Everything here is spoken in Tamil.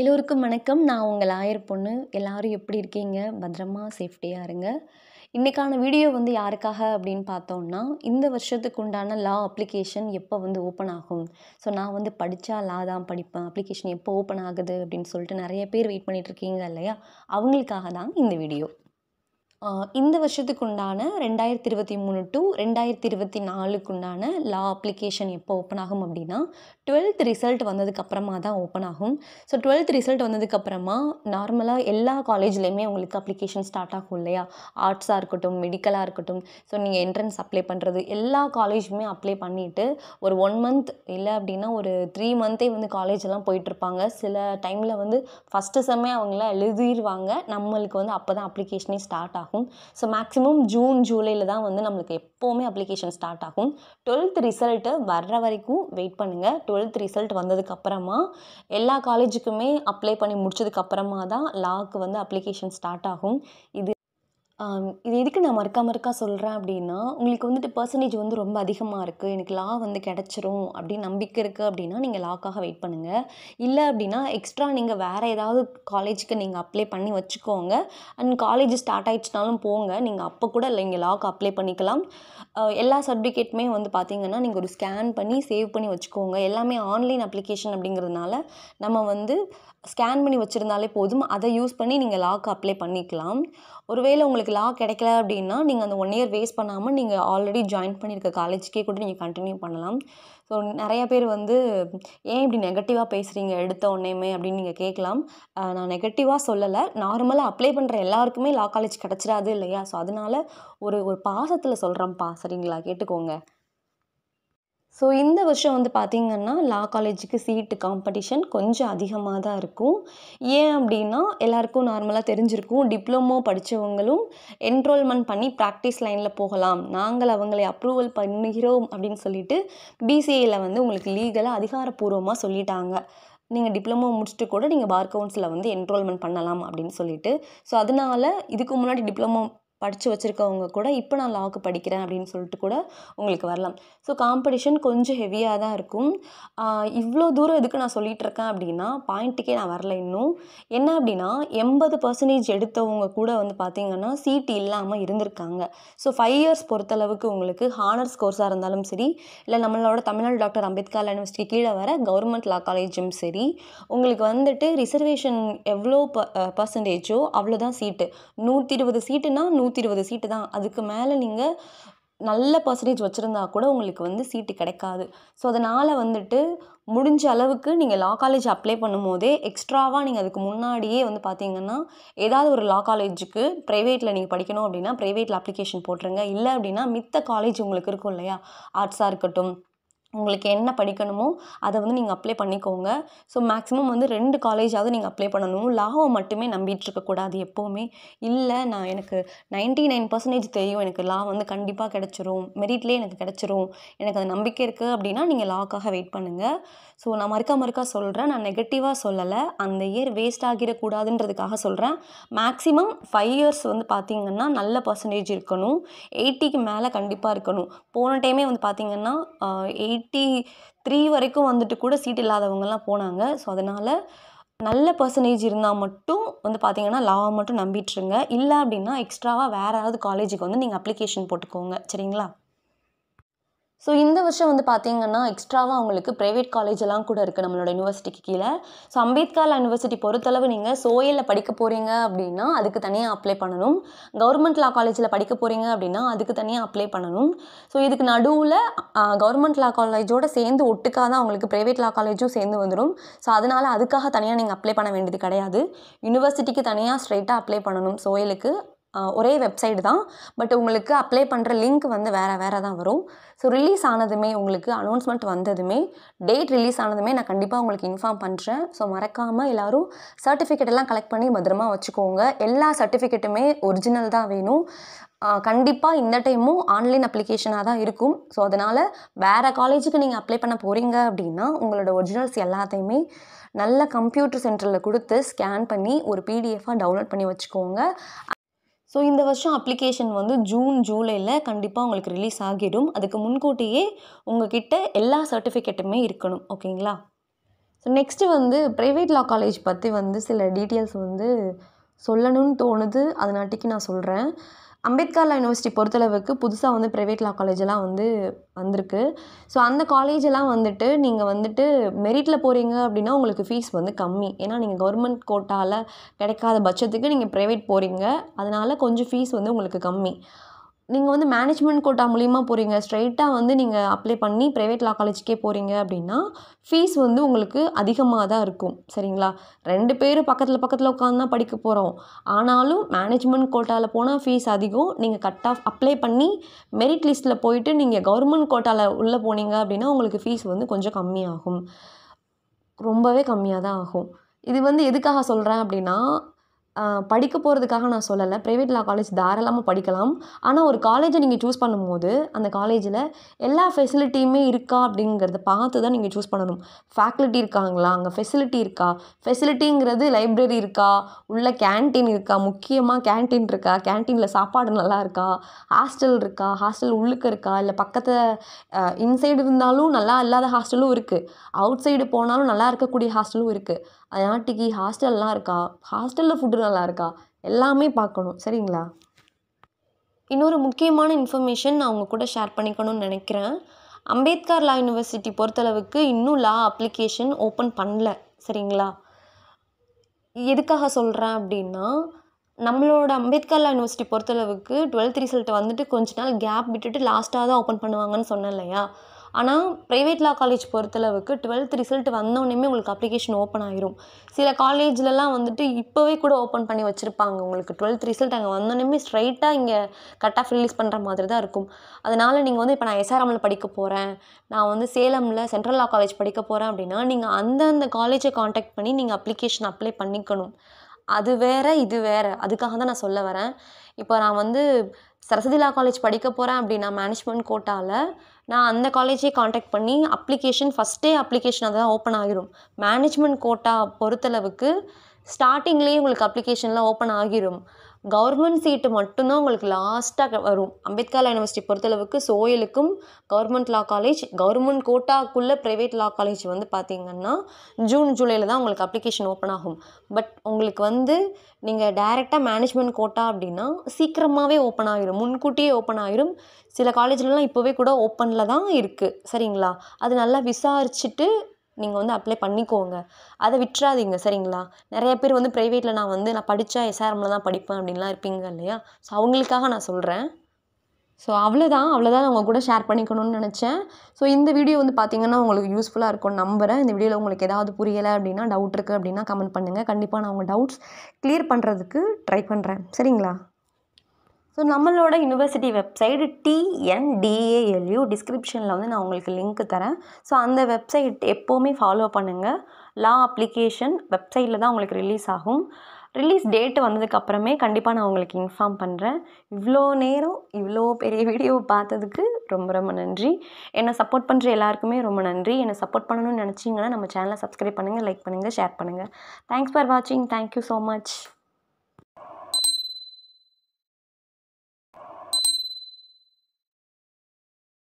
எல்லோருக்கும் வணக்கம் நான் உங்கள் லாயர் பொண்ணு எல்லோரும் எப்படி இருக்கீங்க பத்திரமா சேஃப்டியாக இருங்க இன்றைக்கான வீடியோ வந்து யாருக்காக அப்படின்னு பார்த்தோம்னா இந்த வருஷத்துக்கு உண்டான லா அப்ளிகேஷன் எப்போ வந்து ஓப்பன் ஆகும் ஸோ நான் வந்து படித்தா லா தான் படிப்பேன் அப்ளிகேஷன் எப்போ ஓப்பன் ஆகுது அப்படின்னு சொல்லிட்டு நிறைய பேர் வெயிட் பண்ணிகிட்ருக்கீங்க இல்லையா அவங்களுக்காக தான் இந்த வீடியோ இந்த வருஷத்துக்கு உண்டான ரெண்டாயிரத்தி இருபத்தி மூணு டு ரெண்டாயிரத்தி இருபத்தி நாலுக்கு உண்டான லா அப்ளிகேஷன் எப்போ ஓப்பன் ஆகும் அப்படின்னா டுவெல்த் ரிசல்ட் வந்ததுக்கப்புறமா தான் ஓப்பன் ஆகும் ஸோ டுவெல்த் ரிசல்ட் வந்ததுக்கப்புறமா நார்மலாக எல்லா காலேஜ்லேயுமே உங்களுக்கு அப்ளிகேஷன் ஸ்டார்ட் ஆகும் இல்லையா ஆர்ட்ஸாக இருக்கட்டும் மெடிக்கலாக இருக்கட்டும் ஸோ நீங்கள் என்ட்ரன்ஸ் அப்ளை பண்ணுறது எல்லா காலேஜுமே அப்ளை பண்ணிவிட்டு ஒரு ஒன் மந்த் இல்லை அப்படின்னா ஒரு த்ரீ மந்த்தே வந்து காலேஜெல்லாம் போயிட்டுருப்பாங்க சில டைமில் வந்து ஃபஸ்ட்டு செம்மே அவங்களாம் எழுதிடுவாங்க நம்மளுக்கு வந்து அப்போ தான் அப்ளிகேஷனே ஸ்டார்ட் ஆகும் ஆகும் ஸோ மேக்ஸிமம் ஜூன் ஜூலையில் தான் வந்து நம்மளுக்கு எப்போவுமே அப்ளிகேஷன் ஸ்டார்ட் ஆகும் டுவெல்த் ரிசல்ட்டு வர்ற வரைக்கும் வெயிட் பண்ணுங்கள் டுவெல்த் ரிசல்ட் வந்ததுக்கப்புறமா எல்லா காலேஜுக்குமே அப்ளை பண்ணி முடிச்சதுக்கப்புறமா தான் லாக்கு வந்து அப்ளிகேஷன் ஸ்டார்ட் ஆகும் இது இது எதுக்கு நான் மறுக்கா மறுக்கா சொல்கிறேன் அப்படின்னா உங்களுக்கு வந்துட்டு பர்சன்டேஜ் வந்து ரொம்ப அதிகமாக இருக்குது எனக்கு லா வந்து கிடச்சிரும் அப்படின்னு நம்பிக்கை இருக்குது அப்படின்னா நீங்கள் லாக்காக வெயிட் பண்ணுங்கள் இல்லை அப்படின்னா எக்ஸ்ட்ரா நீங்கள் வேறு ஏதாவது காலேஜுக்கு நீங்கள் அப்ளை பண்ணி வச்சுக்கோங்க அண்ட் காலேஜ் ஸ்டார்ட் ஆகிடுச்சுனாலும் போங்க நீங்கள் அப்போ கூட இல்லை இங்கே லாக் அப்ளை பண்ணிக்கலாம் எல்லா சர்டிஃபிகேட்டுமே வந்து பார்த்திங்கன்னா நீங்கள் ஒரு ஸ்கேன் பண்ணி சேவ் பண்ணி வச்சுக்கோங்க எல்லாமே ஆன்லைன் அப்ளிகேஷன் அப்படிங்கிறதுனால நம்ம வந்து ஸ்கேன் பண்ணி வச்சுருந்தாலே போதும் அதை யூஸ் பண்ணி நீங்கள் லாக் அப்ளை பண்ணிக்கலாம் ஒருவேளை உங்களுக்கு லா கிடைக்கல அப்படின்னா நீங்கள் அந்த ஒன் இயர் வேஸ்ட் பண்ணாமல் நீங்கள் ஆல்ரெடி ஜாயின் பண்ணியிருக்க காலேஜ்க்கே கூட நீங்கள் கண்டினியூ பண்ணலாம் ஸோ நிறைய பேர் வந்து ஏன் இப்படி நெகட்டிவாக பேசுகிறீங்க எடுத்த உடனேயுமே அப்படின்னு நீங்கள் கேட்கலாம் நான் நெகட்டிவாக சொல்லலை நார்மலாக அப்ளை பண்ணுற எல்லாருக்குமே லா காலேஜ் கிடச்சிடாது இல்லையா ஸோ அதனால் ஒரு ஒரு பாசத்தில் சொல்கிறேன்ப்பா சரிங்களா கேட்டுக்கோங்க ஸோ இந்த வருஷம் வந்து பார்த்திங்கன்னா லா காலேஜுக்கு சீட்டு காம்படிஷன் கொஞ்சம் அதிகமாக தான் இருக்கும் ஏன் அப்படின்னா எல்லாருக்கும் நார்மலாக தெரிஞ்சிருக்கும் டிப்ளமோ படித்தவங்களும் என்ரோல்மெண்ட் பண்ணி ப்ராக்டிஸ் லைனில் போகலாம் நாங்கள் அவங்களை அப்ரூவல் பண்ணுகிறோம் அப்படின்னு சொல்லிட்டு பிசிஏயில் வந்து உங்களுக்கு லீகலாக அதிகாரப்பூர்வமாக சொல்லிட்டாங்க நீங்கள் டிப்ளமோ முடிச்சுட்டு கூட நீங்கள் பார் கவுன்சிலில் வந்து என்ரோல்மெண்ட் பண்ணலாம் அப்படின்னு சொல்லிட்டு ஸோ அதனால் இதுக்கு முன்னாடி டிப்ளமோ படித்து வச்சுருக்கவங்க கூட இப்போ நான் லாவுக்கு படிக்கிறேன் அப்படின்னு சொல்லிட்டு கூட உங்களுக்கு வரலாம் ஸோ காம்படிஷன் கொஞ்சம் ஹெவியாக தான் இருக்கும் இவ்வளோ தூரம் எதுக்கு நான் சொல்லிகிட்ருக்கேன் அப்படின்னா பாயிண்ட்டுக்கே நான் வரல இன்னும் என்ன அப்படின்னா எண்பது பர்சன்டேஜ் எடுத்தவங்க கூட வந்து பார்த்திங்கன்னா சீட் இல்லாமல் இருந்திருக்காங்க ஸோ ஃபைவ் இயர்ஸ் பொறுத்தளவுக்கு உங்களுக்கு ஹானர்ஸ் கோர்ஸாக இருந்தாலும் சரி இல்லை நம்மளோட தமிழ்நாடு டாக்டர் அம்பேத்கர் யூனிவர்சிட்டி கீழே வர கவர்மெண்ட் லா காலேஜும் சரி உங்களுக்கு வந்துட்டு ரிசர்வேஷன் எவ்வளோ ப பர்சன்டேஜோ அவ்வளோதான் சீட்டு நூற்றி இருபது சீட்டுனா நூ நூற்றி இருபது சீட்டு தான் அதுக்கு மேலே நீங்கள் நல்ல பர்சன்டேஜ் வச்சுருந்தா கூட உங்களுக்கு வந்து சீட்டு கிடைக்காது ஸோ அதனால் வந்துட்டு முடிஞ்ச அளவுக்கு நீங்கள் லா காலேஜ் அப்ளை பண்ணும்போதே எக்ஸ்ட்ராவாக நீங்கள் அதுக்கு முன்னாடியே வந்து பார்த்தீங்கன்னா ஏதாவது ஒரு லா காலேஜுக்கு ப்ரைவேட்டில் நீங்கள் படிக்கணும் அப்படின்னா ப்ரைவேட்டில் அப்ளிகேஷன் போட்டுருங்க இல்லை அப்படின்னா மித்த காலேஜ் உங்களுக்கு இருக்கும் இல்லையா ஆர்ட்ஸாக இருக்கட்டும் உங்களுக்கு என்ன படிக்கணுமோ அதை வந்து நீங்கள் அப்ளை பண்ணிக்கோங்க ஸோ மேக்ஸிமம் வந்து ரெண்டு காலேஜாவது நீங்கள் அப்ளை பண்ணணும் லாவை மட்டுமே நம்பிகிட்ருக்கக்கூடாது எப்போவுமே இல்லை நான் எனக்கு நைன்ட்டி நைன் பர்சன்டேஜ் தெரியும் எனக்கு லா வந்து கண்டிப்பாக கிடச்சிரும் மெரிட்லேயே எனக்கு கிடச்சிரும் எனக்கு அது நம்பிக்கை இருக்குது அப்படின்னா நீங்கள் லாக்காக வெயிட் பண்ணுங்கள் ஸோ நான் மறுக்கா மறுக்கா சொல்கிறேன் நான் நெகட்டிவாக சொல்லலை அந்த இயர் வேஸ்ட் ஆகிடக்கூடாதுன்றதுக்காக சொல்கிறேன் மேக்ஸிமம் ஃபைவ் இயர்ஸ் வந்து பார்த்திங்கன்னா நல்ல பர்சன்டேஜ் இருக்கணும் எயிட்டிக்கு மேலே கண்டிப்பாக இருக்கணும் போன டைமே வந்து பார்த்திங்கன்னா எயிட் எயிட்டி த்ரீ வரைக்கும் வந்துட்டு கூட சீட் இல்லாதவங்கலாம் போனாங்க ஸோ அதனால் நல்ல பர்சன்டேஜ் இருந்தால் மட்டும் வந்து பார்த்தீங்கன்னா லாவை மட்டும் நம்பிட்டுருங்க இல்லை அப்படின்னா எக்ஸ்ட்ராவாக வேறு ஏதாவது காலேஜுக்கு வந்து நீங்கள் அப்ளிகேஷன் போட்டுக்கோங்க சரிங்களா ஸோ இந்த வருஷம் வந்து பார்த்தீங்கன்னா எக்ஸ்ட்ராவாக அவங்களுக்கு ப்ரைவேட் காலேஜ் எல்லாம் கூட இருக்குது நம்மளோட யூனிவர்சிட்டிக்கு கீழே ஸோ அம்பேத்கர் யூனிவர்சிட்டி பொறுத்தளவு நீங்கள் சோயலில் படிக்க போகிறீங்க அப்படின்னா அதுக்கு தனியாக அப்ளை பண்ணணும் கவர்மெண்ட் லா காலேஜில் படிக்க போகிறீங்க அப்படின்னா அதுக்கு தனியாக அப்ளை பண்ணணும் ஸோ இதுக்கு நடுவில் கவர்மெண்ட் லா காலேஜோடு சேர்ந்து ஒட்டுக்காக தான் அவங்களுக்கு ப்ரைவேட் லா காலேஜும் சேர்ந்து வந்துடும் ஸோ அதனால் அதுக்காக தனியாக நீங்கள் அப்ளை பண்ண வேண்டியது கிடையாது யூனிவர்சிட்டிக்கு தனியாக ஸ்ட்ரைட்டாக அப்ளை பண்ணணும் சோயலுக்கு ஒரே வெப்சைட் தான் பட் உங்களுக்கு அப்ளை பண்ணுற லிங்க் வந்து வேறு வேறு தான் வரும் ஸோ ரிலீஸ் ஆனதுமே உங்களுக்கு அனௌன்ஸ்மெண்ட் வந்ததுமே டேட் ரிலீஸ் ஆனதுமே நான் கண்டிப்பாக உங்களுக்கு இன்ஃபார்ம் பண்ணுறேன் ஸோ மறக்காமல் எல்லோரும் சர்டிஃபிகேட் எல்லாம் கலெக்ட் பண்ணி பத்திரமா வச்சுக்கோங்க எல்லா சர்டிஃபிகேட்டுமே ஒரிஜினல் தான் வேணும் கண்டிப்பாக இந்த டைமும் ஆன்லைன் அப்ளிகேஷனாக தான் இருக்கும் ஸோ அதனால் வேறு காலேஜுக்கு நீங்கள் அப்ளை பண்ண போகிறீங்க அப்படின்னா உங்களோட ஒரிஜினல்ஸ் எல்லாத்தையுமே நல்ல கம்ப்யூட்டர் சென்டரில் கொடுத்து ஸ்கேன் பண்ணி ஒரு பிடிஎஃபாக டவுன்லோட் பண்ணி வச்சுக்கோங்க ஸோ இந்த வருஷம் அப்ளிகேஷன் வந்து ஜூன் ஜூலையில் கண்டிப்பாக உங்களுக்கு ரிலீஸ் ஆகிடும் அதுக்கு முன்கூட்டியே உங்ககிட்ட எல்லா சர்டிஃபிகேட்டுமே இருக்கணும் ஓகேங்களா ஸோ நெக்ஸ்ட்டு வந்து ப்ரைவேட் லா காலேஜ் பற்றி வந்து சில டீட்டெயில்ஸ் வந்து சொல்லணும்னு தோணுது அதனாட்டிக்கு நான் சொல்கிறேன் அம்பேத்கர்லா யூனிவர்சிட்டி பொறுத்தளவுக்கு புதுசாக வந்து ப்ரைவேட் லா காலேஜெல்லாம் வந்து வந்திருக்கு ஸோ அந்த காலேஜெல்லாம் வந்துட்டு நீங்கள் வந்துட்டு மெரிட்டில் போகிறீங்க அப்படின்னா உங்களுக்கு ஃபீஸ் வந்து கம்மி ஏன்னா நீங்கள் கவர்மெண்ட் கோட்டாவில் கிடைக்காத பட்சத்துக்கு நீங்கள் ப்ரைவேட் போகிறீங்க அதனால் கொஞ்சம் ஃபீஸ் வந்து உங்களுக்கு கம்மி நீங்கள் வந்து மேனேஜ்மெண்ட் கோட்டா மூலியமாக போகிறீங்க ஸ்ட்ரைட்டாக வந்து நீங்கள் அப்ளை பண்ணி ப்ரைவேட் லா காலேஜுக்கே போகிறீங்க அப்படின்னா ஃபீஸ் வந்து உங்களுக்கு அதிகமாக தான் இருக்கும் சரிங்களா ரெண்டு பேரும் பக்கத்தில் பக்கத்தில் உட்காந்து தான் படிக்க போகிறோம் ஆனாலும் மேனேஜ்மெண்ட் கோட்டாவில் போனால் ஃபீஸ் அதிகம் நீங்கள் கட் ஆஃப் அப்ளை பண்ணி மெரிட் லிஸ்ட்டில் போயிட்டு நீங்கள் கவர்மெண்ட் கோட்டாவில் உள்ளே போனீங்க அப்படின்னா உங்களுக்கு ஃபீஸ் வந்து கொஞ்சம் கம்மியாகும் ரொம்பவே கம்மியாக தான் ஆகும் இது வந்து எதுக்காக சொல்கிறேன் அப்படின்னா படிக்க போகிறதுக்காக நான் சொல்லலை ப்ரைவேட் லா காலேஜ் தாராளமாக படிக்கலாம் ஆனால் ஒரு காலேஜை நீங்கள் சூஸ் பண்ணும்போது அந்த காலேஜில் எல்லா ஃபெசிலிட்டியுமே இருக்கா அப்படிங்கிறத பார்த்து தான் நீங்கள் சூஸ் பண்ணணும் ஃபேக்கல்ட்டி இருக்காங்களா அங்கே ஃபெசிலிட்டி இருக்கா ஃபெசிலிட்டிங்கிறது லைப்ரரி இருக்கா உள்ள கேன்டீன் இருக்கா முக்கியமாக கேன்டீன் இருக்கா கேன்டீனில் சாப்பாடு நல்லா இருக்கா ஹாஸ்டல் இருக்கா ஹாஸ்டல் உள்ளுக்க இருக்கா இல்லை பக்கத்தை இன்சைடு இருந்தாலும் நல்லா இல்லாத ஹாஸ்டலும் இருக்குது அவுட் சைடு போனாலும் நல்லா இருக்கக்கூடிய ஹாஸ்டலும் இருக்குது அதனாட்டிக்கு ஹாஸ்டல்லாம் இருக்கா ஹாஸ்டலில் ஃபுட்டு நல்லா இருக்கா எல்லாமே பார்க்கணும் சரிங்களா இன்னொரு முக்கியமான இன்ஃபர்மேஷன் நான் உங்கள் கூட ஷேர் பண்ணிக்கணும்னு நினைக்கிறேன் அம்பேத்கர் லா யூனிவர்சிட்டி பொறுத்தளவுக்கு இன்னும் லா அப்ளிகேஷன் ஓப்பன் பண்ணல சரிங்களா எதுக்காக சொல்கிறேன் அப்படின்னா நம்மளோட அம்பேத்கர் லா யூனிவர்சிட்டி பொறுத்தளவுக்கு டுவெல்த் ரிசல்ட்டை வந்துட்டு கொஞ்ச நாள் கேப் விட்டுட்டு லாஸ்ட்டாக தான் ஓப்பன் பண்ணுவாங்கன்னு சொன்னேன் இல்லையா ஆனால் ப்ரைவேட் லா காலேஜ் பொறுத்தளவுக்கு டுவெல்த் ரிசல்ட் வந்தோடனே உங்களுக்கு அப்ளிகேஷன் ஓப்பன் ஆயிரும் சில காலேஜ்லலாம் வந்துட்டு இப்போவே கூட ஓப்பன் பண்ணி வச்சுருப்பாங்க உங்களுக்கு டுவெல்த் ரிசல்ட் அங்கே வந்தோடனே ஸ்ட்ரைட்டாக இங்கே கட் ஆஃப் ரிலீஸ் பண்ணுற மாதிரி தான் இருக்கும் அதனால் நீங்கள் வந்து இப்போ நான் எஸ்ஆர்எம்மில் படிக்க போகிறேன் நான் வந்து சேலமில் சென்ட்ரல் லா காலேஜ் படிக்க போகிறேன் அப்படின்னா நீங்கள் அந்தந்த காலேஜை காண்டாக்ட் பண்ணி நீங்கள் அப்ளிகேஷன் அப்ளை பண்ணிக்கணும் அது வேறு இது வேறு அதுக்காக தான் நான் சொல்ல வரேன் இப்போ நான் வந்து சரஸ்வதி லா காலேஜ் படிக்க போகிறேன் அப்படின்னா மேனேஜ்மெண்ட் கோட்டாவில் நான் அந்த காலேஜே காண்டாக்ட் பண்ணி அப்ளிகேஷன் ஃபஸ்ட்டே அப்ளிகேஷன் அதெல்லாம் ஓப்பன் ஆகிரும் மேனேஜ்மெண்ட் கோட்டா பொறுத்தளவுக்கு ஸ்டார்டிங்லேயே உங்களுக்கு அப்ளிகேஷன்லாம் ஓப்பன் ஆகிரும் கவர்மெண்ட் சீட்டு மட்டும்தான் உங்களுக்கு லாஸ்ட்டாக வரும் அம்பேத்கர் யூனிவர்சிட்டி பொறுத்தளவுக்கு சோயலுக்கும் கவர்மெண்ட் லா காலேஜ் கவர்மெண்ட் கோட்டாக்குள்ளே ப்ரைவேட் லா காலேஜ் வந்து பார்த்திங்கன்னா ஜூன் ஜூலையில் தான் உங்களுக்கு அப்ளிகேஷன் ஓப்பன் ஆகும் பட் உங்களுக்கு வந்து நீங்கள் டைரெக்டாக மேனேஜ்மெண்ட் கோட்டா அப்படின்னா சீக்கிரமாகவே ஓப்பன் ஆகிரும் முன்கூட்டியே ஓப்பன் ஆகிரும் சில காலேஜ்லலாம் இப்போவே கூட ஓப்பனில் தான் இருக்குது சரிங்களா அது நல்லா விசாரிச்சுட்டு நீங்கள் வந்து அப்ளை பண்ணிக்கோங்க அதை விட்டுறாதீங்க சரிங்களா நிறைய பேர் வந்து ப்ரைவேட்டில் நான் வந்து நான் படித்தா எஸ்ஆர்எம்ல தான் படிப்பேன் அப்படின்லாம் இருப்பீங்க இல்லையா ஸோ அவங்களுக்காக நான் சொல்கிறேன் ஸோ அவ்வளோதான் அவ்வளோதான் நான் உங்கள் கூட ஷேர் பண்ணிக்கணும்னு நினச்சேன் ஸோ இந்த வீடியோ வந்து பார்த்திங்கன்னா உங்களுக்கு யூஸ்ஃபுல்லாக இருக்கும்னு நம்புகிறேன் இந்த வீடியோவில் உங்களுக்கு ஏதாவது புரியலை அப்படின்னா டவுட் இருக்குது அப்படின்னா கமெண்ட் பண்ணுங்கள் கண்டிப்பாக நான் உங்கள் டவுட்ஸ் கிளியர் பண்ணுறதுக்கு ட்ரை பண்ணுறேன் சரிங்களா ஸோ நம்மளோட யூனிவர்சிட்டி வெப்சைட் டிஎன்டிஏஎல்யூ டிஸ்கிரிப்ஷனில் வந்து நான் உங்களுக்கு லிங்க் தரேன் ஸோ அந்த வெப்சைட் எப்போவுமே ஃபாலோ பண்ணுங்கள் லா அப்ளிகேஷன் வெப்சைட்டில் தான் உங்களுக்கு ரிலீஸ் ஆகும் ரிலீஸ் டேட்டு வந்ததுக்கப்புறமே கண்டிப்பாக நான் உங்களுக்கு இன்ஃபார்ம் பண்ணுறேன் இவ்வளோ நேரம் இவ்வளோ பெரிய வீடியோ பார்த்ததுக்கு ரொம்ப ரொம்ப நன்றி என்னை சப்போர்ட் பண்ணுற எல்லாருக்குமே ரொம்ப நன்றி என்னை சப்போர்ட் பண்ணணும்னு நினச்சிங்கன்னா நம்ம சேனலை சப்ஸ்கிரைப் பண்ணுங்கள் லைக் பண்ணுங்கள் ஷேர் பண்ணுங்கள் தேங்க்ஸ் ஃபார் வாட்சிங் தேங்க்யூ ஸோ மச்